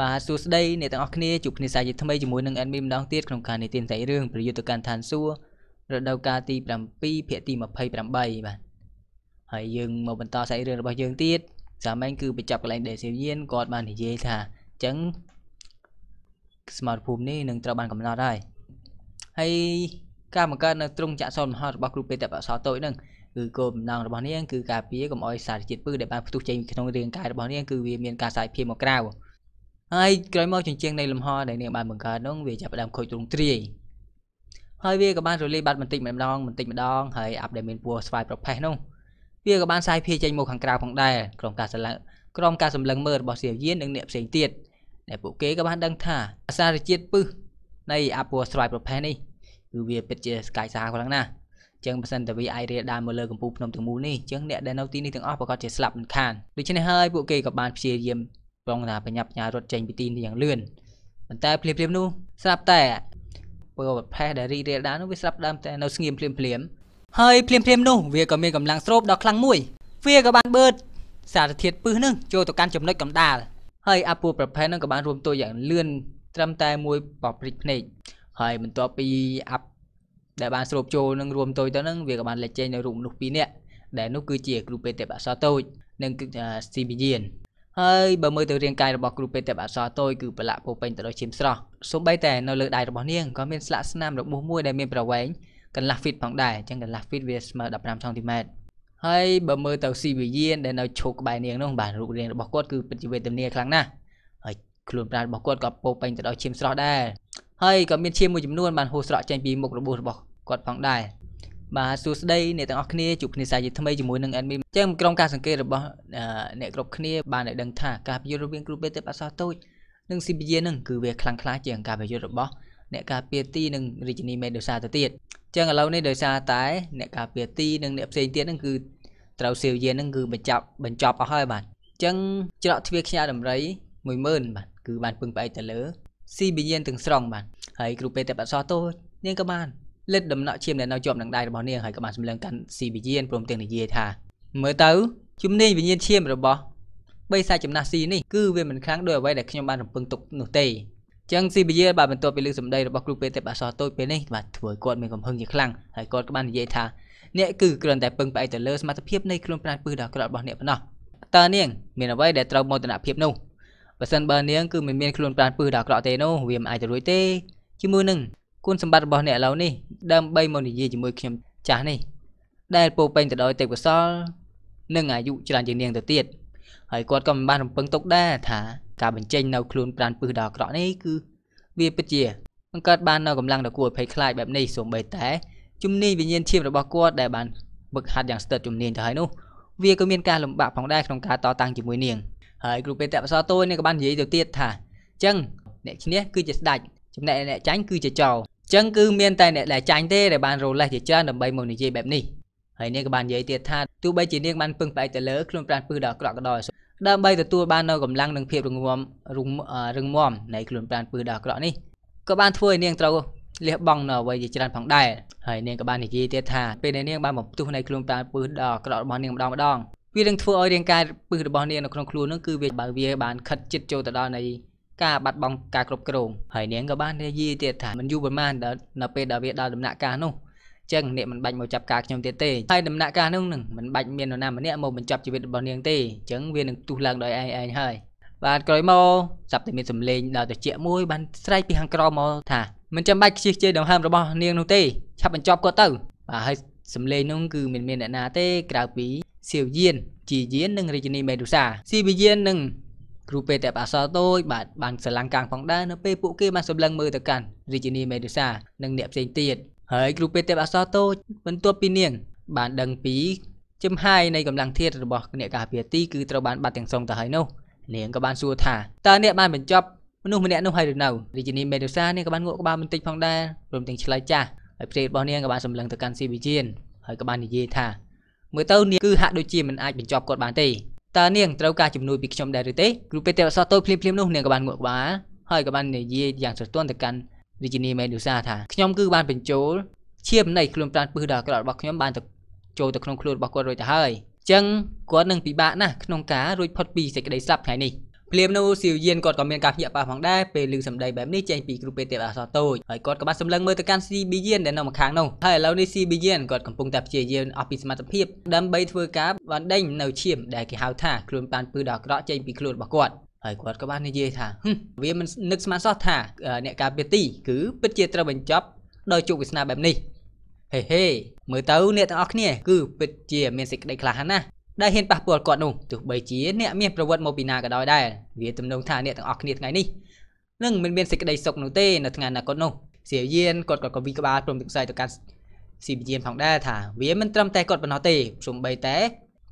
បាទសួស្តីអ្នកទាំងអស់គ្នាជួបគ្នាសាជាថ្មីជាមួយនឹង admin ម្ដងទៀតក្នុងការនិទានតែរឿងប្រយុទ្ធកម្មឋានសួគ៌រដូវកាលទី7ភាគទី28បាទហើយយើងមកបន្តសាច់រឿងរបស់យើងទៀតសាមញ្ញគឺបញ្ចប់កន្លែងដេសៀវយានគាត់បាននិយាយថាអញ្ចឹងស្មារតីភូមិនេះនឹងត្រូវបាន កំណត់ហើយហើយការបង្កើតនៅត្រង់ចាក់សោមហតរបស់គ្រូពេទ្យបអសតូចនឹងគឺគោលបំណងរបស់នាងគឺការពារកុំឲ្យសារជាតិពឹសដែលបានផ្ទុះចេញក្នុងរាងកាយរបស់នាងគឺវាមានការសាយភាយមកក្រៅហើយក្រោយមកជញ្ជាំងនៃលំហដែលនាងបានបង្កើតនោះវាចាប់ផ្ដើមខូចទ្រង់ទ្រាយហើយវាក៏បានរលាយបាត់បន្តិចម្ដងបន្តិចម្ដង ហើយអាប់ដែលមានពណ៌ស្វាយប្រផេះនោះវាក៏បានសាយភាយចេញមកខាងក្រៅផងដែរក្រុមការសម្លឹងក្រុមការសម្លឹងមើលរបស់សៀវយាននិងអ្នកផ្សេងទៀតដែលពួកគេក៏បានដឹងថាអាសារជាតិពឹសនៃអាពណ៌ស្វាយប្រផេះនេះគឺវាពិតជាស្កាយសាហាវខ្លាំងណាស់ចឹងបើសិនតែវាអាចរាលដាលមកលើកំពូលភ្នំទាំងមូលនេះចឹងអ្នកដែលនៅទីនេះទាំងអស់ប្រកាសជាស្លាប់មិនខានដូច្នេះហើយពួកគេក៏បានព្យាយាមបងថាបញ្ញាបញ្ញារត់ចេញពីទីនេះយ៉ាងលឿនប៉ុន្តែភ្លាមភ្លាមនោះស្រាប់តែពលប្រផេះដែលរីករាលដាលនោះវាស្រាប់ដើមតែនៅស្ងៀមភ្លាមភ្លាមហើយភ្លាមភ្លាមនោះវាក៏មានកម្លាំងស្រូបដ៏ខ្លាំងមួយ វាក៏បានបឺតសារធាតុពឹសនឹងចូលទៅកាន់ចំណុចកម្ដាលហើយអាពូប្រភេទនឹងក៏បានរួមតួយ៉ាងលឿនត្រឹមតែមួយប៉ព្រិចភ្នែកហើយបន្ទាប់ពីអាប់ដែលបានស្រូបចូលនឹងរួមតូចទៅនឹងវាក៏បានលេចចេញនៅរូបមនុស្សពីរនាក់ដែលនោះគឺជាគ្រូពេទ្យបអសតូចនិងស៊ីមីយានហើយបើមើលទៅរាងកាយរបស់គ្រូពេទ្យទេពអសរតូចគឺប្រឡាក់ពោពេញទៅដោយឈាមស្រស់សូម្បីតែនៅលើដៃរបស់នាងក៏មានស្លាកស្នាមរបួសមួយដែលមានប្រវែងកន្លះហ្វីតផងដែរអញ្ចឹងកន្លះហ្វីតវាស្មើ15សង់ទីម៉ែត្រហើយបើមើលទៅស៊ីវិយានដែលនៅឈោកក្បែរនាងនោះបាទរូបរាងរបស់គាត់គឺពិតជាវេទនាខ្លាំងណាស់ហើយខ្លួនប្រាណរបស់គាត់ក៏ពោពេញទៅដោយឈាមស្រស់ដែរហើយក៏មានឈាមមួយចំនួនបានហូរស្រក់ចេញពីមុខរបួសរបស់គាត់ផងដែរបាទសួស្តីអ្នកទាំងអស់គ្នាជួបគ្នាសាជាថ្មីជាមួយនឹង admin អញ្ចឹងក្រុមការសង្កេតរបស់អ្នកគ្រប់គ្នាបានឲ្យដឹងថាការប្រយុទ្ធរវាងគ្រូពេទ្យទេពអសរតូចនិង CPJ នឹងគឺវាខ្លាំងខ្លាជាងការប្រយុទ្ធរបស់អ្នកការពារទីនិងរាជនីមេដូសាទៅទៀតអញ្ចឹងឥឡូវនេះដោយសារតែអ្នកការពារទីនិងអ្នកផ្សេងទៀតនឹងគឺត្រូវ CPJ នឹងគឺបញ្ចប់បញ្ចប់អស់ហើយបាទអញ្ចឹងច្រកទ្វារខ្យាដំរី10000បាទគឺបានពឹងផ្អែកទៅលើ CPJ ទាំងស្រុងបាទហើយគ្រូពេទ្យទេពអសរតូចនាងក៏បានលិតដំណក់ឈាមដែលនៅជាប់នឹងដៃរបស់នាងហើយក៏បានសម្លឹងកាន់ស៊ីវិញ្ញាណព្រមទាំងនិយាយថាមើលទៅជំនាញវិញ្ញាណឈាមរបស់បីសាច់ចំណាស់ស៊ីនេះគឺវាមិនខ្លាំងដោយអ្វីដែលខ្ញុំបានរំពឹងទុកនោះទេចឹងស៊ីបយាបានបន្ទាប់ពីលើសម្ដីរបស់គ្រូពេទ្យទេពអសរតូចពេលនេះបាទធ្វើគាត់មានកំហឹងជាខ្លាំងហើយគាត់ក៏បាននិយាយថាអ្នកគឺគ្រាន់តែពឹងផ្អែកទៅលើសមត្ថភាពនៃខ្លួនប្រាណពឹសដ៏ក្រក់របស់អ្នកប៉ុណ្ណោះតើនាងមានអ្វីដែលត្រូវមោទនភាពនោះបើសិនបើនាងគឺមិនមានខ្លួនប្រាណពឹសដ៏ក្រក់ទេនោះវាមិនអាចទៅរួចទេជាមួយនឹងគុណសម្បត្តិរបស់អ្នកឥឡូវនេះដើម្បីមកនិយាយជាមួយខ្ញុំចាស់នេះដែលពោពេញទៅដោយទេពកោសលនិងអាយុច្រើនជាងនាងទៅទៀតហើយគាត់ក៏មិនបានរំពឹងទុកដែរថាការបញ្ចេញនៅខ្លួនប្រានពឹសដល់អាក្រក់នេះគឺវាពិតជាបង្កើតបាននៅកម្លាំងដ៏គួរឲ្យភ័យខ្លាចបែបនេះសូម្បីតែ ជំនាញវិញ្ញាណឈាមរបស់គាត់ដែលបានវឹកហាត់យ៉ាងស្ទើរជំនាញទៅហើយនោះវាក៏មានការលំបាកផងដែរក្នុងការតតាំងជាមួយនាងហើយគ្រូពេទ្យតបសតួយនេះក៏បាននិយាយទៅទៀតថាអញ្ចឹងអ្នកឈ្នះគឺជាស្ដេចចំណែកអ្នកចាញ់គឺជាចោលអញ្ចឹងគឺមានតែអ្នកដែលចាញ់ទេដែលបានរលេសជាច្រើនដើម្បីមកនិយាយបែបនេះហើយនាងក៏បាននិយាយទៀតថាទោះបីជានាងបានពឹងផ្អែកទៅលើខ្លួនប្រាណពឹសដ៏អាក្រក់ក៏ដោយដើម្បីទទួលបាននូវកម្លាំងនិងភាពរងមរឹងមាំនៃខ្លួនប្រាណពឹសដ៏អាក្រក់នេះក៏បានធ្វើឲ្យនាងត្រូវលះបង់នៅអ្វីជាច្រើនផងដែរហើយនាងក៏បាននិយាយទៀតថាពេលដែលនាងបានបំផ្ទុះនៃខ្លួនប្រាណពឹសដ៏អាក្រក់របស់នាងម្ដងម្ដងវានឹងធ្វើឲ្យរាងកាយពឹសរបស់នាងនៅក្នុងខ្លួននោះគឺវាបើវាបានខិតជិតចូលទៅដល់នៃការបាត់បង់ការគ្រប់គ្រងហើយនាងក៏បានរាយទៀតថាមិនយូរប៉ុន្មាននៅពេលដែលវាដល់ដំណាក់កាលនោះចឹងអ្នកមិនបាច់មកចាប់ការខ្ញុំទៀតទេហើយដំណាក់កាលនោះនឹងមិនបាច់មាននរណាម្នាក់មកបញ្ចប់ជីវិតរបស់ នាងទេចឹងវានឹងទុះឡើងដោយឯងឯងហើយបាទក្រោយមកសាប់តែមានសម្លេងដល់ត្រជាក់មួយបានស្រែកពីខាងក្រោមមកថាមិនចាំបាច់ខ្ជិះជិះដង្ហើមរបស់នាងនោះទេឆាប់បញ្ចប់គាត់ទៅបាទហើយសម្លេងនោះគឺមិនមានអ្នកណាទេ ក្រៅពីសៀវយានជាយាននិងរាជនីមេឌូសាសៀវយាននឹងគ្រូពេទ្យតែបាសល់តូចបាទបានស្រឡាំងកាំងផងដែរនៅពេលពួកគេបានសម្លឹងមើលទៅកាន់រាជិនីមេឌូសានិងអ្នកផ្សេងទៀតហើយគ្រូពេទ្យតែបាសល់តូចបន្ទាប់ពីនាងបានដឹងពីចំហាយនៃកម្លាំងធាតរបស់អ្នកការពារទីគឺត្រូវបានបាត់ទាំងស្រុងទៅហើយនោះនាងក៏បានសួរថាតើអ្នកបានបញ្ចប់មនុស្សម្នាក់នោះហើយឬនៅរាជិនីមេឌូសានាងក៏បានងក់ក្បាលបន្តិចផងដែរព្រមទាំងឆ្លើយចាស់ហើយព្រេតរបស់នាងក៏បានសម្លឹងទៅកាន់ស៊ីវិជានហើយក៏បាននិយាយថាមើលទៅនាងគឺហាក់ដូចជាមិនអាចបញ្ចប់គាត់បានទេតើនាងត្រូវការជំនួយពីខ្ញុំដែរឬទេគ្រូពេទ្យទេវអសរតូចភ្លាមភ្លាមនោះនាងក៏បានងក់ក្បាលហើយក៏បាននិយាយយ៉ាងស្រទន់ទៅកាន់រាជិនីមេដូសាថាខ្ញុំគឺបានបញ្ចូលឈាមនៃខ្លួនប្រាណពឹសដ៏អាក្រក់របស់ខ្ញុំបានទៅចូលទៅក្នុងខ្លួនរបស់គាត់រួចទៅហើយអញ្ចឹងគាត់នឹងពិបាកណាស់ក្នុងការរួចផុតពីសេចក្តីស្លាប់ថ្ងៃនេះភ្លាមនោះសៀវយានគាត់ក៏មានការភ្ញាក់ផ្អើលផងដែរពេលឮសម្ដីបែបនេះចេញពីគ្រូពេទ្យទេពអសរតូចហើយគាត់ក៏បានសម្លឹងមើលទៅកាន់ CB យានដែលនៅម្ខាងនោះហើយឥឡូវនេះ CB យានគាត់កំពុងតែព្យាយាមអស់ពីសមត្ថភាពដើម្បីធ្វើការបណ្ដេញនៅឈាមដែលគេហៅថាខ្លួនបានពឺដល់ក្រក់ចេញពីខ្លួនរបស់គាត់ហើយគាត់ក៏បាននិយាយថាវាមិននឹកស្មានសោះថាអ្នកការពារទីគឺពិតជាត្រូវបញ្ចប់ ដោយជោគវាសនាបែបនេះហេហេមើលទៅអ្នកទាំងអស់គ្នាគឺពិតជាមានសេចក្តីក្លាហានណាស់ដែលហ៊ានប៉ះពាល់គាត់នោះទោះបីជាអ្នកមានប្រវត្តិមកពីណាក៏ដោយដែរវាទំនងថាអ្នកទាំងអស់គ្នាថ្ងៃនេះនឹងមិនមានសេចក្តីសុខនោះទេនៅថ្ងៃអនាគតនោះសៀវយានគាត់ក៏កវីក្បាលព្រមទាំងផ្សាយទៅកាន់ស៊ីបៀនផងដែរថាវាមិនត្រឹមតែគាត់ប៉ុណ្ណោះទេព្រមបីតែ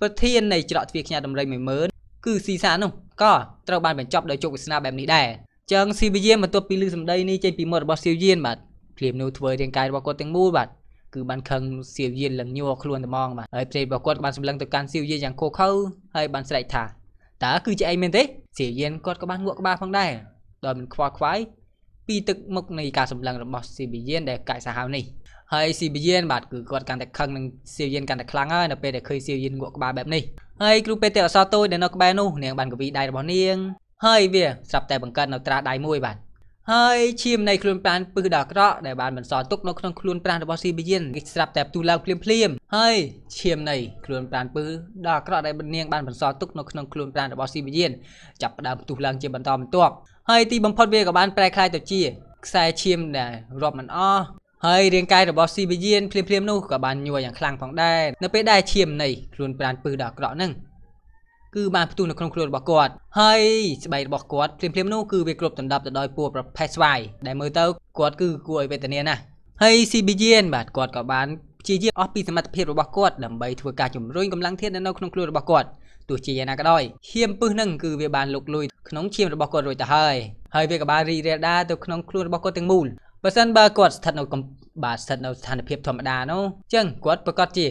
ប្រធាននៃច្រកទ្វារខ្ញាតដំរី10000គឺស៊ីសានោះក៏ត្រូវបានបញ្ចប់ដោយជោគវាសនាបែបនេះដែរចឹងស៊ីបៀនបន្ទាប់ពីលឺសម្ដីនេះចេញពីមាត់របស់សៀវយានបាទភ្លាមនោះធ្វើរាងកាយរបស់គាត់ទាំងមូលបាទគឺបានខឹងសៀវយានលឹងញ័រខ្លួនតែហ្មងបាទហើយប្រេតរបស់គាត់ក៏បានសម្លឹងទៅកាន់សៀវយានយ៉ាងខូខើហើយបានស្រែកថាតើគឺជាអីមែនទេសៀវយានគាត់ក៏បានងក់ក្បាលផងដែរដោយមិនខ្វល់ខ្វាយពីទឹកមុខនៃការសម្លឹងរបស់សៀវយានដែលកាច់សាហាវនេះហើយសៀវយានបាទគឺគាត់កាន់តែខឹងនឹងសៀវយានកាន់តែខ្លាំងហើយនៅពេលដែលឃើញសៀវយានងក់ក្បាលបែបនេះហើយគ្រូពេទ្យអសរតូចដែលនៅក្បែរនោះនាងបានកវីដៃរបស់នាងហើយវាស្រាប់តែបង្កើតនៅត្រាដៃមួយបាទហើយឈាមនៃខ្លួនប្រានពឹសដល់ក្រក់ដែលបានបន្សល់ទុកនៅក្នុងខ្លួនប្រាណរបស់ស៊ីបយិនគេស្រាប់តែផ្ទុះឡើងភ្លាមភ្លាមហើយឈាមនៃខ្លួនប្រានពឹសដល់ក្រក់ដែលនាងបានបន្សល់ទុកនៅក្នុងខ្លួនប្រាណរបស់ស៊ីបយិនចាប់ផ្ដើមផ្ទុះឡើងជាបន្តបន្ទាប់ហើយទីបំផុតវាក៏បានប្រែក្លាយទៅជាខ្សែឈាមដែលរាប់មិនអស់ហើយរាងកាយរបស់ស៊ីបយិនភ្លាមភ្លាមនោះក៏បានញ័រយ៉ាងខ្លាំងផងដែរនៅពេលដែលឈាមនៃខ្លួនប្រានពឹសដល់ក្រក់នឹងគឺបានផ្ទុះនៅក្នុងខ្លួនរបស់គាត់ហើយស្បែករបស់គាត់ភ្លាមៗនោះគឺវាគ្របដណ្ដប់ទៅដោយពណ៌ប្រផេះស្វាយដែលមើលទៅគាត់គឺគួរឲ្យវេទនាណាស់ហើយ CBGN បាទគាត់ក៏បានព្យាយាមអស់ពីសមត្ថភាពរបស់គាត់ដើម្បីធ្វើការជំរុញកម្លាំងធាតុនៅក្នុងខ្លួនរបស់គាត់ទោះជាយ៉ាងណាក៏ដោយឈាមពឹសនឹងគឺវាបានលុកលុយក្នុងឈាមរបស់គាត់រួចទៅហើយហើយវាក៏បានរីករាលដាលទៅក្នុងខ្លួនរបស់គាត់ទាំងមូលបើសិនបើគាត់ស្ថិតនៅបាទស្ថិតនៅស្ថានភាពធម្មតានោះចឹងគាត់ប្រកាសជា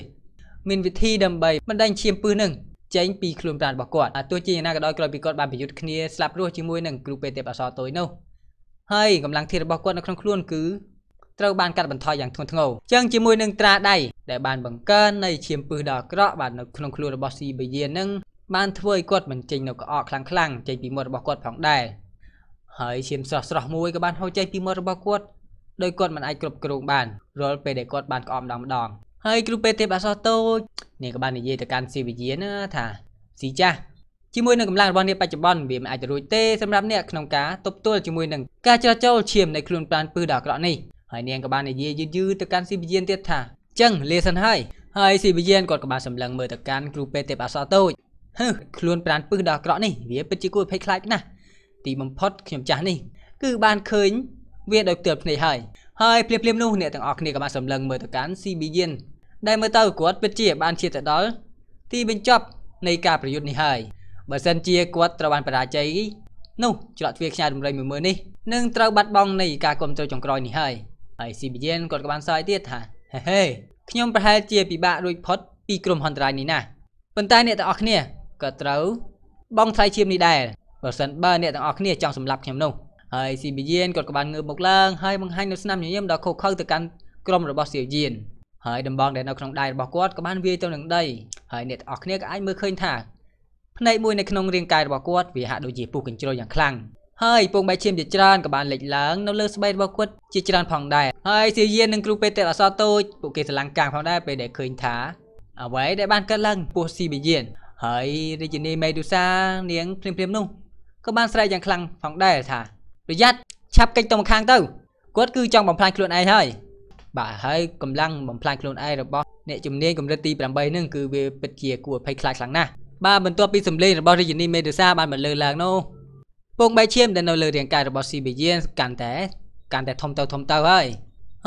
មានវិធីដើម្បីបណ្ដេញឈាមពឹសនឹងចេញពីខ្លួនប្រាណរបស់គាត់ទោះជាយ៉ាងណាក៏ដោយក្រោយពីគាត់បានប្រយុទ្ធគ្នាស្លាប់រស់ជាមួយនឹងគ្រូពេទ្យទេពអសរទុយនោះហើយកម្លាំងធាតរបស់គាត់នៅក្នុងខ្លួនគឺត្រូវបានកាត់បន្ថយយ៉ាងធ្ងន់ធ្ងរចឹងជាមួយនឹងត្រាដៃដែលបានបង្កើននៃឈាមពិសដ៏អាក្រក់បាទនៅក្នុងខ្លួនរបស់ស៊ីបយានឹងបានធ្វើឲ្យគាត់មិនចេញនៅក្អកខ្លាំងខ្លាំងចេញពីមាត់របស់គាត់ផងដែរហើយឈាមស្រស់ស្រស់មួយក៏បានហូរចេញពីមាត់របស់គាត់ដោយគាត់មិនអាចគ្រប់គ្រងបានរាល់ពេលដែលគាត់បានក្អមម្ដងម្ដងហើយគ្រូពេទ្យទេពអសរតូចនេះក៏បាននិយាយទៅកាន់ស៊ីវិយាណាថាស៊ីចាស់ជាមួយនឹងកម្លាំងរបស់អ្នកបច្ចុប្បន្នវាមិនអាចរួចទេសម្រាប់អ្នកក្នុងការទប់ទល់ជាមួយនឹងការចរាចរឈាមនៃខ្លួនប្រានពឹសដ៏អាក្រក់នេះហើយនាងក៏បាននិយាយយឺតយឺតទៅកាន់ស៊ីវិយានទៀតថាចឹងលាសិនហើយហើយស៊ីវិយានគាត់ក៏បានសម្លឹងមើលទៅកាន់គ្រូពេទ្យទេពអសរតូចហឺខ្លួនប្រានពឹសដ៏អាក្រក់នេះវាពិតជាគួរភ័យខ្លាចណាស់ទីបំផុតខ្ញុំចាស់នេះគឺបានឃើញវាដោយផ្ទាល់ភ្នែកហើយហើយភ្លាមៗនោះអ្នកទាំងអស់គ្នាក៏បានសម្លឹងមើលទៅកាន់ស៊ីប៊ីយានដែលមើលទៅគាត់ពិតជាបានជាទៅដល់ទីបញ្ចប់នៃការប្រយុទ្ធនេះហើយបើសិនជាគាត់ត្រូវបានបរាជ័យនោះច្រកទ្វារខ្ញារំរែងមួយមើលនេះនឹងត្រូវបាត់បង់នៃការគ្រប់គ្រងចុងក្រោយនេះហើយហើយ CBN គាត់ក៏បានសើចទៀតថាហេហេខ្ញុំប្រហែលជាពិបាករួចផុតពីក្រុមហន្តរាយនេះណាស់ប៉ុន្តែអ្នកទាំងអស់គ្នាក៏ត្រូវ បង់ថ្លៃឈាមនេះដែរបើសិនបើអ្នកទាំងអស់គ្នាចង់សម្លាប់ខ្ញុំនោះហើយ CBN គាត់ក៏បានងើបមកឡើងហើយបង្ហាញនៅស្នាមញញឹមដល់ខុសខើទៅកាន់ក្រុមរបស់សៀវយៀនហើយដំបងដែលនៅក្នុងដៃរបស់គាត់ក៏បានវាយទៅនឹងដីហើយអ្នកទាំងអស់គ្នាក៏អាចមើលឃើញថាផ្នែកមួយនៅក្នុងរាងកាយរបស់គាត់វាហាក់ដូចជាពុះកញ្ជ្រោលយ៉ាងខ្លាំងហើយពងបែកឈាមជាច្រើនក៏បានលេចឡើងនៅលើស្បែករបស់គាត់ជាច្រើនផងដែរហើយសៀយាននិងគ្រូពេទ្យទេពអសរតូចពួកគេស្រឡាំងកាំងផងដែរពេលដែលឃើញថាអ្វីដែលបានកើតឡើងពោះស៊ីប៊ីយាន ហើយរាជនីមេឌូសានាងភ្លាមភ្លាមនោះក៏បានស្រែកយ៉ាងខ្លាំងផងដែរថាប្រយ័ត្នឆាប់កិច្ចទៅម្ខាងទៅគាត់គឺ ចង់បំផ្លាញខ្លួនឯងហើយបាទហើយកម្លាំងបំផ្លាញខ្លួនឯងរបស់អ្នកជំនាញកម្រិតទី8ហ្នឹងគឺវាពិតជាគួរឲ្យភ័យខ្លាចខ្លាំងណាស់បាទបន្ទាប់ពីសម្លេងរបស់រាជនីមេដេសាបានបន្លឺឡើងនោះពងបែកឈាមដែលនៅលើរាងកាយរបស់ស៊ីបេយៀនកាន់តែកាន់តែធំទៅធំទៅហើយ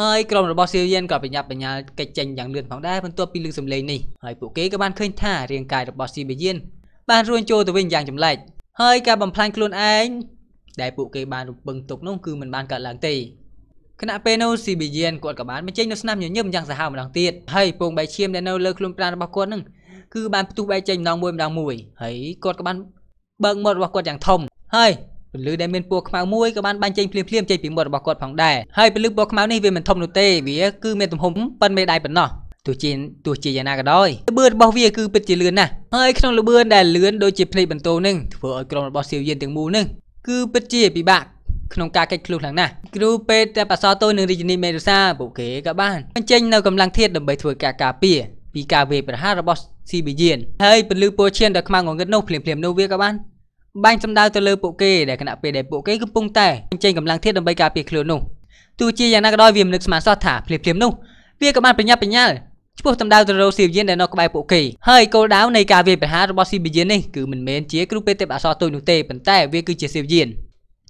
ហើយក្រុមរបស់ស៊ីបេយៀនក៏បញ្ញាប់បញ្ញាល់កិច្ចចេញយ៉ាងលឿនផងដែរបន្ទាប់ពីលឺសម្លេងនេះហើយពួកគេក៏បានឃើញថារាងកាយរបស់ស៊ីបេយៀនបានរួញចូលទៅវិញយ៉ាងចម្លែកហើយការបំផ្លាញខ្លួនឯងដែលពួកគេបានរំពឹងទុកនោះគឺមិនបានកើតឡើងទេខណៈពេលនោះ CBN គាត់ក៏បានបញ្ចេញនៅស្នាមញញឹមយ៉ាងសាហាវម្ដងទៀតហើយពងបែកឈាមដែលនៅលើខ្លួនប្រាណរបស់គាត់នឹងគឺបានផ្ទុះបែកចេញម្ដងមួយម្ដងមួយហើយគាត់ក៏បានបើកមាត់របស់គាត់យ៉ាងធំហើយពលឺដែលមានពណ៌ខ្មៅមួយក៏បានបាញ់ចេញភ្លាមភ្លាមចេញពីមាត់របស់គាត់ផងដែរហើយពលឺពណ៌ខ្មៅនេះវាមិនធំនោះទេវាគឺមានទំហំប៉ុនមេដៃប៉ុណ្ណោះទោះជាទោះជាយ៉ាងណាក៏ដោយលបឿនរបស់វាគឺពិតជាលឿនណាស់ហើយក្នុងលបឿនដែលលឿនដូចជាភ្នែកបន្ទោនឹងធ្វើឲ្យក្រុមរបស់សៀវយានទាំងមូលនឹងគឺពិតជាពិបាកក្នុងការកិច្ចឃ្លុះឡើងណាស់គ្រូពេទ្យតែបសោតូននិងរាជនីមេរុសាពួកគេក៏បានបញ្ចេញនៅកម្លាំងធាតដើម្បីធ្វើការការពារពីការវាយប្រហាររបស់ស៊ីប៊ីយានហើយពលឺពោឈៀនដល់ខ្មៅងងឹតនោះភ្លាមៗនោះវាក៏បានបាញ់សម្ដៅទៅលើពួកគេដែលគណៈពេលដែលពួកគេកំពុងតែបញ្ចេញកម្លាំងធាតដើម្បីការពារខ្លួននោះទោះជាយ៉ាងណាក៏ដោយវាមិននឹកស្មានសោះថាភ្លាមៗនោះវាក៏បានប្រញាប់ប្រញាល់ឈ្មោះសម្ដៅទៅរកស៊ីប៊ីយានដែលនៅក្បែរពួកគេហើយគោលដៅនៃការវាយប្រហាររបស់ស៊ីប៊ីយាននេះគឺមិនមែនជាគ្រូពេទ្យទេពអសរទូចនោះទេប៉ុន្តែវាគឺជាស៊ីប៊ីយាន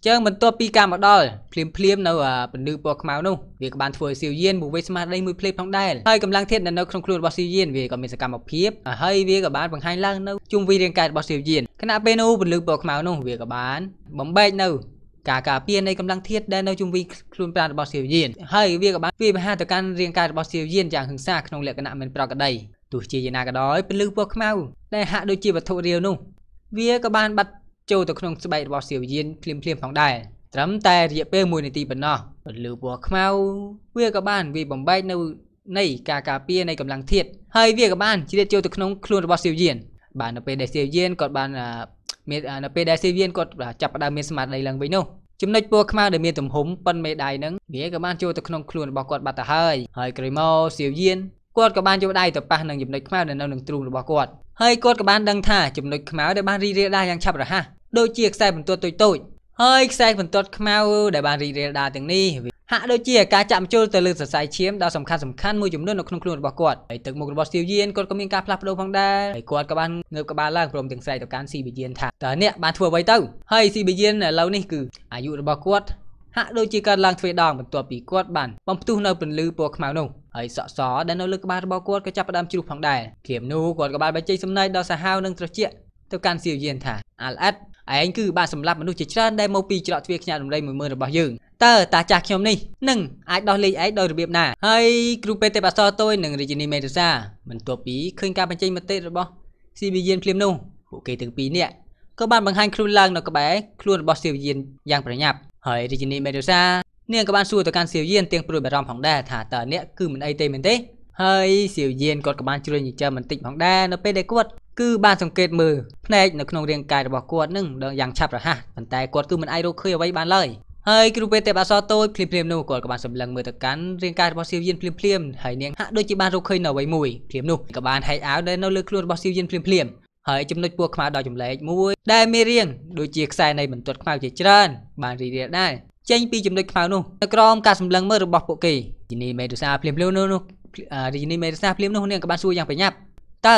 ចឹងបន្ទាប់ពីការមកដល់ភ្លាមភ្លាមនៅពន្លឺពណ៌ខ្មៅនោះវាក៏បានធ្វើស៊ីវយានមួយវិញស្មារតីមួយភ្លេបផងដែរហើយកម្លាំងធាតុនៅក្នុងខ្លួនរបស់ស៊ីវយានវាក៏មានសកម្មភាពហើយវាក៏បានបង្ហាញឡើងនៅជុំវិញរាងកាយរបស់ស៊ីវយានខណៈពេលនោះពន្លឺពណ៌ខ្មៅនោះវាក៏បានបំបែកនៅការការពារនៃកម្លាំងធាតុដែលនៅជុំវិញខ្លួនប្រាណរបស់ស៊ីវយានហើយវាក៏បានវាបញ្ហាទៅកាន់រាងកាយរបស់ស៊ីវយានយ៉ាងហិង្សាក្នុងលក្ខណៈមិនប្រក្រតីទោះជាយ៉ាងណាក៏ដោយពន្លឺពណ៌ខ្មៅដែលហាក់ដូចជាវត្ថុរាវនោះវាក៏បានបាត់ចូលទៅក្នុងស្បែករបស់សៀវយានភ្លាមភ្លាមផងដែរត្រឹមតែរយៈពេល1នាទីប៉ុណ្ណោះពន្លឺពណ៌ខ្មៅវាក៏បានវាបំបែកនៅ នៃការការពារនៃកម្លាំងធាតុហើយវាក៏បានជ្រៀតចូលទៅក្នុងខ្លួនរបស់សៀវយានបាទនៅពេលដែលសៀវយានគាត់បានមាននៅពេលដែលសៀវយានគាត់ចាប់ផ្ដើមមានស្មារតីឡើងវិញនោះចំណុចពណ៌ខ្មៅដែលមានទំហំប៉ុនមេដៃហ្នឹងវាក៏បានចូលទៅក្នុងខ្លួនរបស់គាត់បាត់ទៅហើយហើយក្រោយមកសៀវយានគាត់ក៏បានយកដៃទៅប៉ះនឹងចំណុចខ្មៅដែលនៅនឹងទ្រូងរបស់គាត់ហើយគាត់ក៏បានដឹងថាចំណុចខ្មៅដែលបានរីរាលដាលយ៉ាងឆាប់រហ័សដូចជាខ្សែបន្ទាត់តូចតូចហើយខ្សែបន្ទាត់ខ្មៅ ដែលបានរីករាលដាលទាំងនេះហាក់ដូចជាការចាក់បញ្ចូលទៅលើសរសៃឈាមដ៏សំខាន់សំខាន់មួយចំនួននៅក្នុងខ្លួនរបស់គាត់ហើយទឹកមុខរបស់ស្ទៀវយៀនគាត់ក៏មានការផ្លាស់ប្ដូរផងដែរហើយគាត់ក៏បានងើបក្បាលឡើងព្រមទាំងស្រែកទៅកាន់ស៊ីប៊ីយៀនថាតើអ្នកបានធ្វើអ្វីទៅហើយស៊ីប៊ីយៀនឥឡូវនេះគឺអាយុរបស់គាត់ហាក់ដូចជាកើតឡើងទ្វេដងបន្ទាប់ពីគាត់បានបំផ្ទុះនៅពន្លឺពណ៌ខ្មៅនោះហើយសក់សដែលនៅលើក្បាលរបស់គាត់ក៏ចាប់ផ្ដើមជ្រុះផងដែរព្រាមនោះគាត់ក៏បានបញ្ចេញសំណេចដ៏សាហាវនិងត្រជាក់ទៅកាន់សៀវយានថាអាល្អិតឯងគឺបានសម្លាប់មនុស្សជាច្រើនដែលមកពីច្រកទ្វារខ្ញាត់រំលែងមួយមើលរបស់យើងតើតាចាស់ខ្ញុំនេះនឹងអាចដោះលែងឯងដោយរបៀបណាហើយគ្រូពេទ្យទេពអសរតួយនិងរាជនីមេតាសាបន្ទាប់ពីឃើញការបញ្ចេញមតិរបស់ស៊ីវីយានភ្លាមនោះពួកគេទាំងពីរនាក់ក៏បានបង្ហាញខ្លួនឡើងនៅក្បែរខ្លួនរបស់ស៊ីវីយានយ៉ាងប្រញាប់ ហើយរាជនីមេតាសានាងក៏បានសួរទៅកាន់ស៊ីវីយានទាំងព្រួយបារម្ភផងដែរថាតើអ្នកគឺមិនអីទេមែនទេហើយសៀវយានគាត់ក៏បានជ្រឿញចិញ្ចឹមបន្តិចផងដែរនៅពេលដែលគាត់គឺបានសង្កេតមើលផ្នែកនៅក្នុងរាងកាយរបស់គាត់នឹងយ៉ាងឆាប់រហ័សប៉ុន្តែគាត់គឺមិនអាចរកឃើញអ្វីបានឡើយហើយគ្រូពេទ្យទេពអសរតូចភ្លាមភ្លាមនោះគាត់ក៏បានសម្លឹងមើលទៅកាន់រាងកាយរបស់សៀវយានភ្លាមភ្លាមហើយនាងហាក់ដូចជាបានរកឃើញនៅអ្វីមួយភ្លាមនោះក៏បានហែកអាវនៅលើខ្លួនរបស់សៀវយានភ្លាមភ្លាមហើយចំណុចពូខ្មៅដល់ចម្លែកមួយដែលមានរាងដូចជាខ្សែនៃបន្ទាត់ខ្មៅជាច្រើន បានរីរាលដាលចេញពីចំណុចខ្មៅនោះនៅក្រោមការសម្លឹងមើលរបស់ពួកគេទីនេះមេឌូសាភ្លាមភ្លាមនោះរីនេះមេឌូសាភ្លាមនោះនាងក៏បានសួរយ៉ាងប្រញាប់តើ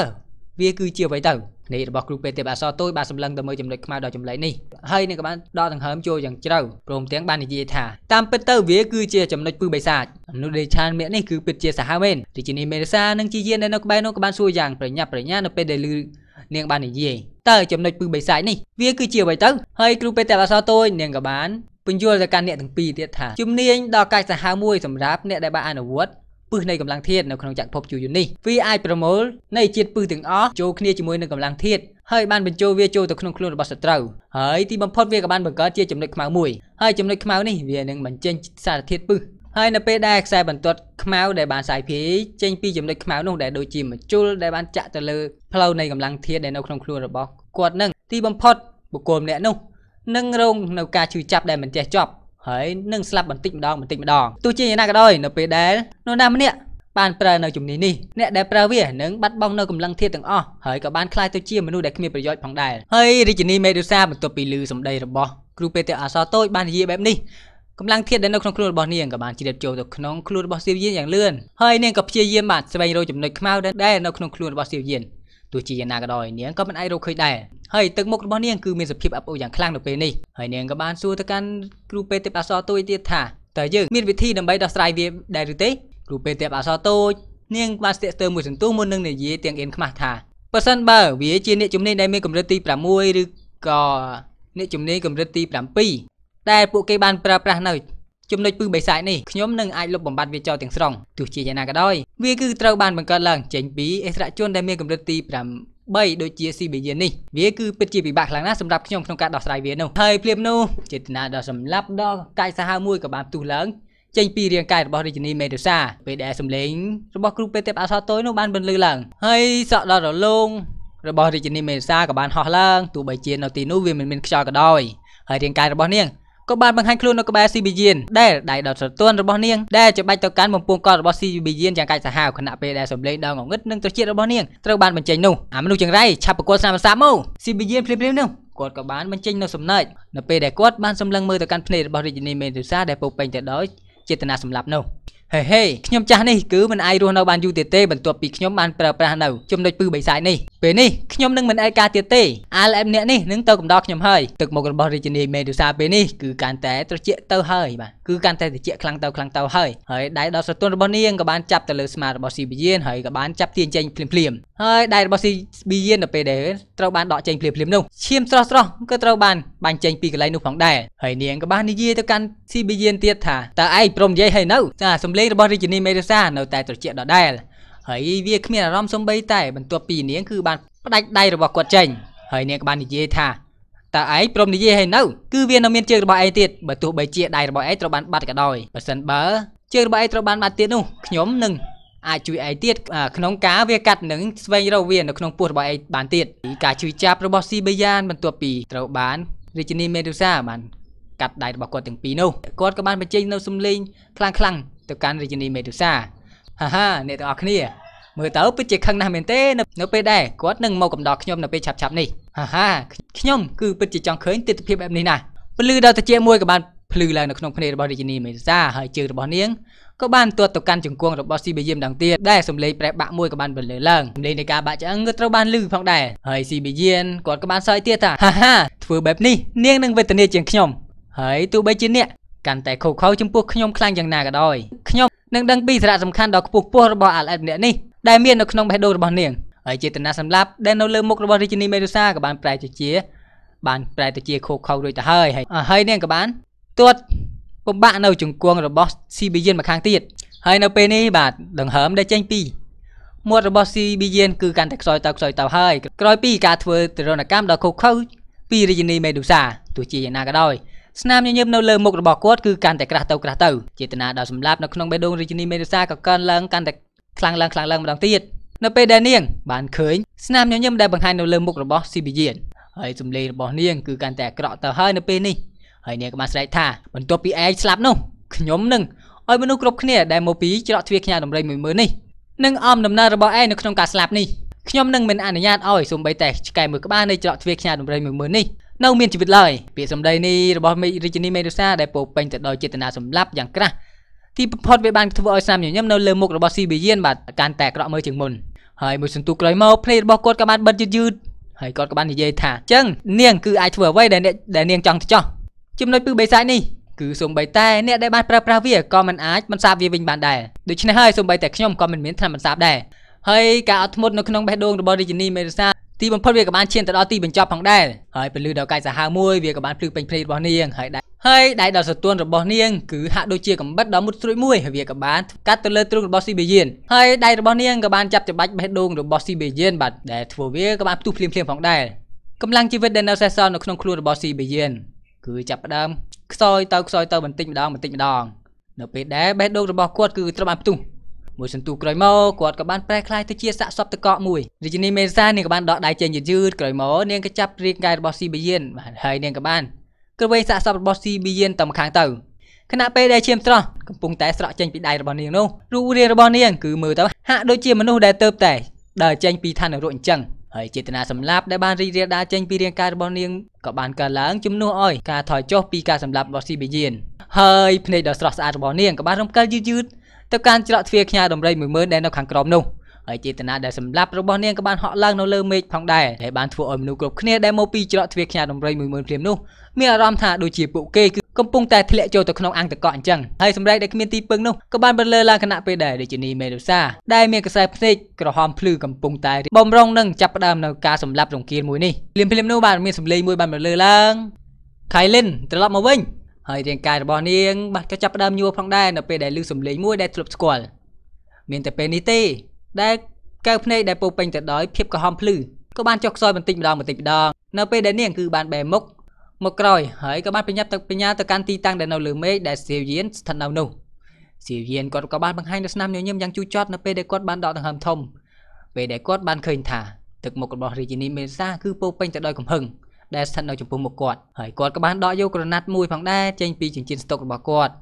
វាគឺជាអ្វីទៅនេះរបស់គ្រូពេទ្យទេពអសរទូចបានសម្លឹងទៅមើលចំណុចខ្មៅដល់ចម្លែកនេះហើយនឹងក៏បានដកដង្ហើមចូលយ៉ាងជ្រៅព្រមទាំងបាននិយាយថាតាមពិតទៅវាគឺជាចំណុចពឹសបិសាចមនុស្សដេឆានមៀកនេះគឺពិតជាសាហាវមែនរាជានីមេរសានិងជាយាននៅក្បែរនោះក៏បានសួរយ៉ាងប្រញាប់ប្រញាល់នៅពេលដែលឮនាងបាននិយាយតើចំណុចពឹសបិសាចនេះវាគឺជាអ្វីទៅហើយគ្រូពេទ្យទេពអសរទូចនាងក៏បានពន្យល់ទៅកាន់អ្នកទាំងពីរទៀតថាជំនាញដល់កាយសាហាវមួយសម្រាប់អ្នកដែលបានអនុវត្តពឹសនៃកម្លាំងធាតុនៅក្នុងចក្រភពយូយូនេះវាអាចប្រមូលនៃជាតិពឹសទាំងអស់ចូលគ្នាជាមួយនឹងកម្លាំងធាតុហើយបានបញ្ចូលវាចូលទៅក្នុងខ្លួនរបស់សត្រូវហើយទីបំផុតវាក៏បានបង្កើតជាចំណុចខ្មៅមួយហើយចំណុចខ្មៅនេះវានឹងបញ្ចេញសារធាតុពឹសហើយនៅពេលដែលខ្សែបន្ទាត់ខ្មៅដែលបានសាយភាយចេញពីចំណុចខ្មៅនោះដែលដូចជាមជុលដែលបានចាក់ទៅលើផ្លូវនៃកម្លាំងធាតុដែលនៅក្នុងខ្លួនរបស់គាត់នឹងទីបំផុតបុគ្គលម្នាក់នោះនឹងរងនៅការឈឺចាប់ដែលមិនចេះចប់ហើយនឹងស្លាប់បន្តិចម្ដងបន្តិចម្ដងទោះជាយ៉ាងណាក៏ដោយនៅពេលដែលនរណាម្នាក់បានប្រើនៅជំនាញនេះអ្នកដែលប្រើវានឹងបាត់បង់នៅកម្លាំងធាតុទាំងអស់ហើយក៏បានคล้ายទៅជាមនុស្សដែលគ្មានប្រយោជន៍ផងដែរហើយរាជិនីមេឌូសាបន្ទាប់ពីលឺសម្ដីរបស់គ្រូពេទ្យអសរតូចបាននិយាយបែបនេះកម្លាំងធាតុដែលនៅក្នុងខ្លួនរបស់នាងក៏បានជ្រាបចូលទៅក្នុងខ្លួនរបស់សៀវយានយ៉ាងលឿនហើយនាងក៏ព្យាយាមបានស្វែងរកចំណុចខ្មៅដែលនៅក្នុងខ្លួនរបស់សៀវយានទោះជាយ៉ាងណាក៏ដោយនាងក៏មិនអាចរកឃើញដែរហើយទឹកមុខរបស់នាងគឺមានសភាពអាប់អួរយ៉ាងខ្លាំងនៅពេលនេះហើយនាងក៏បានសួរទៅកាន់គ្រូពេទ្យទេពអសរតូចទៀតថាតើយើងមានវិធីដើម្បីដោះស្រាយវាដែរឬទេគ្រូពេទ្យទេពអសរតូចនាង បានស្ទាក់ស្ទើរមួយសន្ទុះមុននឹងនិយាយទាំងអៀនខ្មាស់ថាបើសិនបើវា ជាអ្នកជំនាញដែលមានកម្រិតទី6ឬក៏អ្នកជំនាញកម្រិតទី7ដែលពួកគេបានប្រើប្រាស់នៅចំណុចពឹងបិសាចនេះខ្ញុំនឹងអាចលុបបំបាត់វាចោលទាំងស្រុងទោះជាយ៉ាងណាក៏ដោយវាគឺត្រូវបានបង្កើតឡើងចេញពីអិសរាជជនដែលមានកម្រិតទី3ដូចជា CBY នេះវាគឺពិតជាពិបាកខ្លាំងណាស់សម្រាប់ខ្ញុំក្នុងការដោះស្រាយវានោះហើយភ្លាមនោះចេតនាដ៏សម្លាប់ដ៏កាយសាហាវមួយក៏បានផ្ទុះឡើង ចេញពីរាងកាយរបស់រាជនីមេដូសាពេលដែលសម្លេងរបស់គ្រូពេទ្យទេពអសរតយនោះបានបន្លឺឡើងហើយសក់ដល់រលោងរបស់រាជនីមេដូសាក៏បានហោះឡើងទោះបីជានៅទីនោះវាមិនមានខ្យល់ក៏ដោយហើយរាងកាយរបស់នាងក៏បានបង្ហាញខ្លួននៅក្បែរស៊ីប៊ីយានដែលដៃដ៏ស្រទន់របស់នាងដែលច្បាច់ទៅកាន់បំពង់ករបស់ស៊ីប៊ីយានយ៉ាងកាច់សាហាវខណៈពេលដែលសម្លេងដ៏ងងឹតនិងត្រចៀតរបស់នាងត្រូវបានបញ្ចេញនោះអាមនុស្សចង្រៃឆាប់ប្រកួតស្នាមសាប់មកស៊ីប៊ីយានភ្លាមៗនោះគាត់ក៏បានបញ្ចេញនៅសំណេចនៅពេលដែលគាត់បានសម្លឹងមើលទៅកាន់ភ្នែករបស់រាជិនីមេទូសាដែលពោពេញទៅដោយចេតនាសម្លាប់នោះហេហេខ្ញុំចាស់នេះគឺមិនអាចរស់នៅបានយូរទៀតទេបន្ទាប់ពីខ្ញុំបានប្រើប្រាស់នៅចំណុចពឹសបិសាចនេះពេលនេះខ្ញុំនឹងមិនឯកាទៀតទេ ALM អ្នកនេះនឹងទៅកំដរខ្ញុំហើយទឹកមុខរបស់រាជនីមេឌូសាពេលនេះគឺកាន់តែត្រជាក់ទៅហើយបាទគឺកាន់តែត្រជាក់ខ្លាំងទៅខ្លាំងទៅហើយហើយដៃដ៏ស្រទន់របស់នាងក៏បានចាប់ទៅលើស្មារបស់ CB យានហើយក៏បានចាប់ទាញចេញភ្លាមៗហើយដៃរបស់ CB យានទៅពេលដែលត្រូវបានដកចេញភ្លាមៗនោះឈាមស្រស់ស្រស់ក៏ត្រូវបានបាញ់ចេញពីកន្លែងនោះផងដែរហើយនាងក៏បាននិយាយទៅកាន់ CB យានទៀតថាតើឯងព្រមនិយាយហើយនៅចាសំឡេងរបស់រាជនីមេរសានៅតែត្រជាក់ដដែលហើយវាគ្មានអារម្មណ៍សំបីតែ បន្ទាប់ពីនាងគឺបានផ្ដាច់ដៃរបស់គាត់ចេញហើយនាងក៏បាននិយាយថាតើឯងព្រមនិយាយឲ្យនៅគឺវានៅមានជើងរបស់ឯងទៀតបើទោះបីជាដៃរបស់ឯងត្រូវបាន បាត់ក៏ដោយបើសិនបើជើងរបស់ឯងត្រូវបានបាត់ទៀតនោះខ្ញុំនឹងអាចជួយឯងទៀតក្នុងការវាកាត់នឹងស្វែងរកវានៅក្នុងពោះរបស់ឯងបានទៀតការជួយចាប់របស់ស៊ីបយ៉ានបន្ទាប់ពីត្រូវបានរាជនីមេដូសាបានកាត់ដៃរបស់គាត់ទាំងពីរនោះគាត់ក៏បានបញ្ចេញនៅសំឡេងខ្លាំងខ្លាំងទៅកាន់រាជនីមេដូសា ហាហាអ្នកទាំងអស់គ្នាមើលទៅពិតជាខឹងណាស់មែនទេនៅពេលដែរគាត់នឹងមកកំដរខ្ញុំនៅពេលឆាប់ៗនេះអាហាខ្ញុំគឺពិតជាចង់ឃើញទិដ្ឋភាពបែបនេះណាស់ពលឺដល់ត្រជាមួយក៏បានភ្លឺឡើងនៅក្នុងភ្នែករបស់រាជិនីមេសាហើយជើងរបស់នាងក៏បានទាត់ទៅកាន់ជង្គង់របស់ស៊ីប៊ីយឹមដងទៀតដែលសម្លេងប្រេះបាក់មួយក៏បានបន្លឺឡើងសម្លេងនៃការបាក់ឆ្អឹងក៏ត្រូវបានលឺផងដែរហើយស៊ីប៊ីយឹមគាត់ក៏បានសើចទៀតថាហាហាធ្វើបែបនេះនាងនឹងវេទនាជាងខ្ញុំ ហើយទោះបីជាអ្នកកាន់តែខូខៅចំពោះខ្ញុំខ្លាំងយ៉ាងណាក៏ដោយខ្ញុំនឹងដឹងពីសារៈសំខាន់ដ៏ខ្ពស់ខ្ពស់របស់អាល់អេតម្នាក់នេះដែលមាននៅក្នុងបេះដូងរបស់នាងហើយចេតនាសម្លាប់ដែលនៅលើមុខរបស់រាជនីមេដូសាក៏បានប្រែទៅជា បានប្រែទៅជាខូខោរួចទៅហើយហើយនាងក៏បានទាត់ពំបាក់នៅជង្គង់របស់ស៊ីប៊ីយានម្ខាងទៀតហើយនៅពេលនេះបាទដង្ហើមដែលចេញពីមាត់របស់ស៊ីប៊ីយានគឺកាន់តែខ្សោយទៅខ្សោយទៅហើយក្រោយពីការធ្វើទរណកម្មដល់ខូខោពីរាជនីមេដូសាទោះជាយ៉ាងណាក៏ដោយស្នាមញញឹមនៅលើមុខរបស់គាត់គឺកាន់តែក្រាស់ទៅក្រាស់ទៅចេតនាដល់សម្លាប់នៅក្នុងបេះដូងរាជនីមេដូសាក៏កើនឡើងកាន់តែខ្លាំងឡើងខ្លាំងឡើងម្ដងទៀតនៅពេលដែលនាងបានឃើញស្នាមញញឹមដែលបង្ហាញនៅលើមុខរបស់ Sibian ហើយសំឡេងរបស់នាងគឺកាន់តែអាក្រក់ទៅហើយនៅពេលនេះហើយនាងក៏បានស្រែកថាបន្ទាប់ពីឯងស្លាប់នោះខ្ញុំនឹងឲ្យមនុស្សគ្រប់គ្នាដែលមកពីច្រកទ្វារខ្ញាដំរីមួយមើលនេះនឹងអមដំណើររបស់ឯងនៅក្នុងការស្លាប់នេះខ្ញុំនឹងមិនអនុញ្ញាតឲ្យសូម្បីតែឆ្កែមួយក្បាលនៃច្រកទ្វារខ្ញាដំរីមួយមើលនេះនៅមានជីវិតឡើយពាក្យសម្ដីនេះរបស់មេរិជនីមេដូសាដែលពោពេញទៅដោយចេតនាសម្លាប់យ៉ាងក្រាស់ទីបំផុតវាបានធ្វើឲ្យស្នាមញញឹមនៅលើមុខរបស់ស៊ីប៊ីយានបាទកាន់តែអាក្រក់មើលជាងមុនហើយមួយសន្ទុះក្រោយមកភ្នែករបស់គាត់ក៏បានបិទយឺតយឺតហើយគាត់ក៏បាននិយាយថាអញ្ចឹងនាងគឺអាចធ្វើអ្វីដែលអ្នកដែលនាងចង់ទៅចោះចំណុចពឹសបេសាចនេះគឺសូម្បីតែអ្នកដែលបានប្រើប្រាស់វាក៏មិនអាចបន្សាបវាវិញបានដែរដូច្នេះហើយសូម្បីតែខ្ញុំក៏មិនមានថ្នាំបន្សាបដែរហើយការអត់ធ្មត់នៅក្នុងបេះដូងរបស់រាជិនីមេរសាទីបំផុតវាក៏បានឈានទៅដល់ទីបញ្ចប់ផងដែរហើយពលឺដល់កាយសាហាវមួយវាក៏បានភ្លឺពេញភ្នែករបស់នាងហើយដែរហើយដៃដល់សតួនរបស់នាងគឺហាក់ដូចជាកំបិតដល់មុតស្រួយមួយហើយវាក៏បានកាត់ទៅលើទ្រូងរបស់ស៊ីបេយៀនហើយដៃរបស់នាងក៏បានចាប់ច្បាច់បេះដូងរបស់ស៊ីបេយៀនបាទដែលធ្វើវាក៏បានផ្ទុះភ្លាមភ្លាមផងដែរកម្លាំងជីវិតដែលនៅសេសសល់នៅក្នុងខ្លួនរបស់ស៊ីបេយៀនគឺចាប់ផ្ដើមខ្សោយទៅខ្សោយទៅបន្តិចម្ដងបន្តិចម្ដងនៅពេលដែលបេះដូងរបស់គាត់គឺត្រូវបានផ្ទុះមួយសន្ទុះក្រោយមកគាត់ក៏បានប្រែក្លាយទៅជាសាក់សពតកកមួយរាជនីមេសានាងក៏បានដកដៃចេញយឺតៗក្រោយមកនាងក៏ចាប់រាងកាយរបស់ស៊ីប៊ីយានបានហើយនាងក៏បាន ក្រវេសាក់សពរបស់ស៊ីប៊ីយានតាមខាងទៅខណៈពេលដែលឈាមស្រស់កំពុងតែស្រក់ចេញពីដៃរបស់នាងនោះរូបរាងរបស់នាងគឺមើលទៅហាក់ដូចជាមនុស្សដែលទៅបតែដើរចេញពីឋាននរកអញ្ចឹងហើយចេតនាសម្លាប់ដែលបានរីករាលដាលចេញពីរាងកាយរបស់នាងក៏បានកើនឡើងជំនួសឲ្យការថយចុះពីការសម្លាប់របស់ស៊ីប៊ីយានហើយភ្នែកដ៏ស្រស់ស្អាតរបស់នាងក៏បានរំកិលយឺតៗទៅកាន់ច្រកទ្វារខ្ញាដំរី10000ដែលនៅខាងក្រោមនោះហើយចេតនាដែលសម្លាប់របស់នាងក៏បានហក់ឡើងនៅលើមេឃផងដែរដែលបានធ្វើឲ្យមនុស្សគ្រប់គ្នាដែលមកពីច្រកទ្វារខ្ញាដំរី10000ព្រាមនោះមានអារម្មណ៍ថាដូចជាពួកគេគឺកំពុងតែធ្លាក់ចូលទៅក្នុងអាងតកក់អញ្ចឹងហើយសម្រែកដែលគ្មានទីពឹងនោះក៏បានបន្លឺឡើងគណៈពេលដែរដូចជានីមេដូសាដែលមានខ្សែភ្នែកក្រហមភ្លឺកំពុងតែបំរុងនឹងចាប់ផ្ដើមនៅការសម្លាប់រង្គាលមួយនេះភ្លាមៗនោះបានមានសម្លេងមួយបានបន្លឺឡើង Kailin ត្រឡប់មកវិញហើយរាងកាយរបស់នាងបាទក៏ចាប់ផ្ដើមញួរផងដែរនៅពេលដែលឮសំឡេងមួយដែលធ្លាប់ស្គាល់មានតែពេលនេះទេដែលកៅភ្នែកដែលពោពេញទៅដោយភាពក្រហមភ្លឺក៏បានចុះខ្សោយបន្តិចម្ដងបន្តិចម្ដងនៅពេលដែលនាងគឺបានបែរមុខមក ក្រោយហើយក៏បានប្រញាប់ទៅបញ្ញាទៅកាន់ទីតាំងដែលនៅលើមេឃដែលសៀវយានស្ថិតនៅនោះសៀវយានគាត់ក៏បានបង្ហាញនូវស្នាមញញឹមយ៉ាងជូរចត់នៅពេលដែលគាត់បានដកដង្ហើមធំពេលដែលគាត់បានឃើញថាទឹកមុខរបស់រាជិនីមេសាគឺពោពេញទៅដោយកំហឹងដែលស្ថិតនៅចំពោះមុខគាត់ហើយគាត់ក៏បានដកយកក្រណាត់មួយផងដែរចេញពីចិញ្ចៀនស្តុករបស់គាត់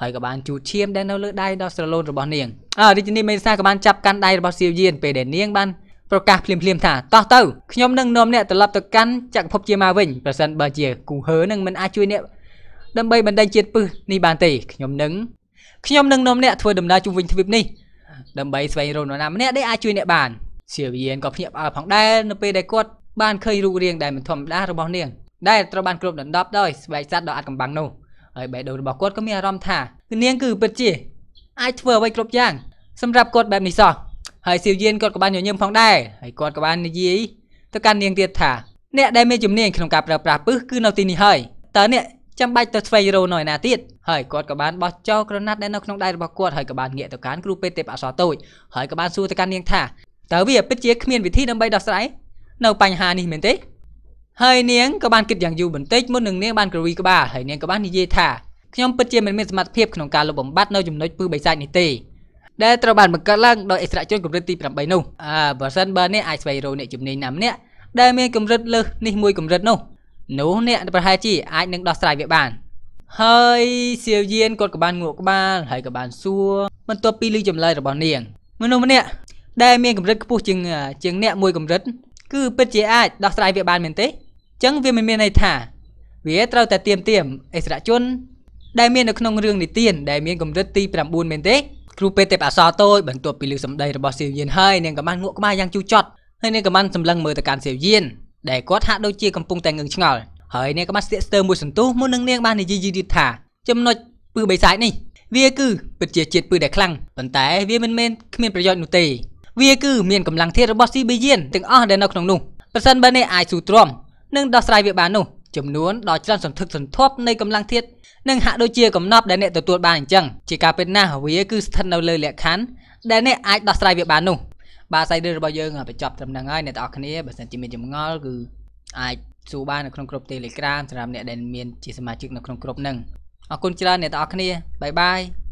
ហើយក៏បានជូតឈាមដែលនៅលើដៃដ៏ស្រលូនរបស់នាងអរាជនីមេសាក៏បានចាប់កាន់ដៃរបស់សៀវយៀនពេលដែលនាងបានប្រកាសភ្លាមភ្លាមថាតោះទៅខ្ញុំនឹងនាំអ្នកត្រឡប់ទៅកាន់ចក្រភពជាមាវិញប្រសិនបើជាគូហឺនឹងមិនអាចជួយអ្នកដើម្បីបណ្ដេញជាតិពឹសនេះបានទេខ្ញុំនឹងខ្ញុំនឹងនាំអ្នកធ្វើដំណើរជុំវិញទ្វីបនេះដើម្បីស្វែងរកនរណាម្នាក់ដែលអាចជួយអ្នកបានសៀវយៀនក៏ភ្ញាក់ផ្អើលផងដែរនៅពេលដែលគាត់បានឃើញរូបរាងដែលមិនធម្មតារបស់នាងដែលត្រូវបានគ្របដណ្ដប់ដោយស្បែកសត្វដ៏អាត់កំបាំងនោះហើយបេះដូងរបស់គាត់ក៏មានអារម្មណ៍ថានាងគឺពិតជាអាចធ្វើអ្វីគ្រប់យ៉ាង សម្រាប់គាត់បែបនេះសោះហើយសៀវយានគាត់ក៏បានញញឹមផងដែរហើយគាត់ក៏បាននិយាយទៅកាន់នាងទៀតថាអ្នកដែលមានជំនាញក្នុងការប្រើប្រាស់ពឹសគឺនៅទីនេះហើយតើអ្នកចាំបាច់ទៅស្វែងរកនៅឯណាទៀតហើយគាត់ក៏បានបោះចោលក្រណាត់ដែលនៅក្នុងដៃរបស់គាត់ហើយក៏បានងាកទៅកាន់គ្រូពេទ្យទេពអសរតូចហើយក៏បានសួរទៅកាន់នាងថាតើវាពិតជាគ្មានវិធីដើម្បីដោះស្រាយនៅបញ្ហានេះមែនទេហើយ នាងក៏បានគិតយ៉ាងយូរបន្តិចមុននឹងនាងបានគ្រវីក្បាលហើយនាងក៏បាននិយាយថាខ្ញុំពិតជាមិនមានសមត្ថភាពក្នុងការលុបបំបាត់នៅចំណុចពឹសបិសាចនេះទេ ដែលត្រូវបានបង្កើតឡើងដោយអិសរាជជនកម្រិតទី8នោះអើបើសិនបើអ្នកអាចស្វែងរកអ្នកជំនាញណាម្នាក់ដែលមានកម្រិតលើសនេះមួយកម្រិតនោះនោះអ្នកប្រហែលជាអាចនឹងដោះស្រាយវាបាន ហើយសៀវយានគាត់ក៏បានងក់ក្បាលហើយក៏បានសួរបន្ទាប់ពីលឺចម្លើយរបស់នាង មនុស្សម្នាក់ដែលមានកម្រិតខ្ពស់ជាងជាងអ្នកមួយកម្រិតគឺពិតជាអាចដោះស្រាយវាបានមែនទេចឹងវាមិនមានន័យថា វាត្រូវតែទៀមទៀមអិសរជន ដែលមាននៅក្នុងរឿងនិទានដែលមានកម្រិតទី9មែនទេគ្រូពេទ្យទេពអសរតូចបន្ទាប់ពីលើសម្ដីរបស់សៀវយៀនហើយនាងកម៉ាន់ងក់ក្បាលយ៉ាងជូរចត់ហើយនាងកម៉ាន់សម្លឹងមើលទៅកាន់សៀវយៀនដែលគាត់ហាក់ដូចជាកំពុងតែងឹងឆ្ងល់ហើយនាងកម៉ាន់ស្ទាក់ស្ទើរមួយសន្ទុះមុននឹងនាងបាននិយាយយឺតៗថាចំណុចពឺបិសាចនេះវាគឺពិតជាជាតិពឺដែលខ្លាំងប៉ុន្តែវាមិនមែនគ្មានប្រយោជន៍នោះទេវាគឺមានកម្លាំងធាតរបស់ស៊ីប៊ីយានទាំងអស់ដែលនៅក្នុងនោះប្រសិនបើអ្នកអាចស៊ូទ្រាំនិងដោះស្រាយវាបាននោះចំនួនដ៏ច្រើនសន្ធឹកសន្ធាប់នៃកម្លាំងធាតនឹងហាក់ដូចជាកំណប់ដែលអ្នកទទួលបានអញ្ចឹងជាការពិតណាស់វាគឺស្ថិតនៅលើលក្ខខណ្ឌដែលអ្នកអាចដោះស្រាយវាបាននោះបាទសាយដឺរបស់យើងបញ្ចប់ត្រឹមហ្នឹងហើយអ្នកទាំងអស់គ្នាបើសិនជាមានចម្ងល់គឺអាចសួរបាននៅក្នុងក្រុម Telegram សម្រាប់អ្នកដែលមានជាសមាជិកនៅក្នុងក្រុមហ្នឹងអរគុណច្រើនអ្នកទាំងអស់គ្នាបាយបាយ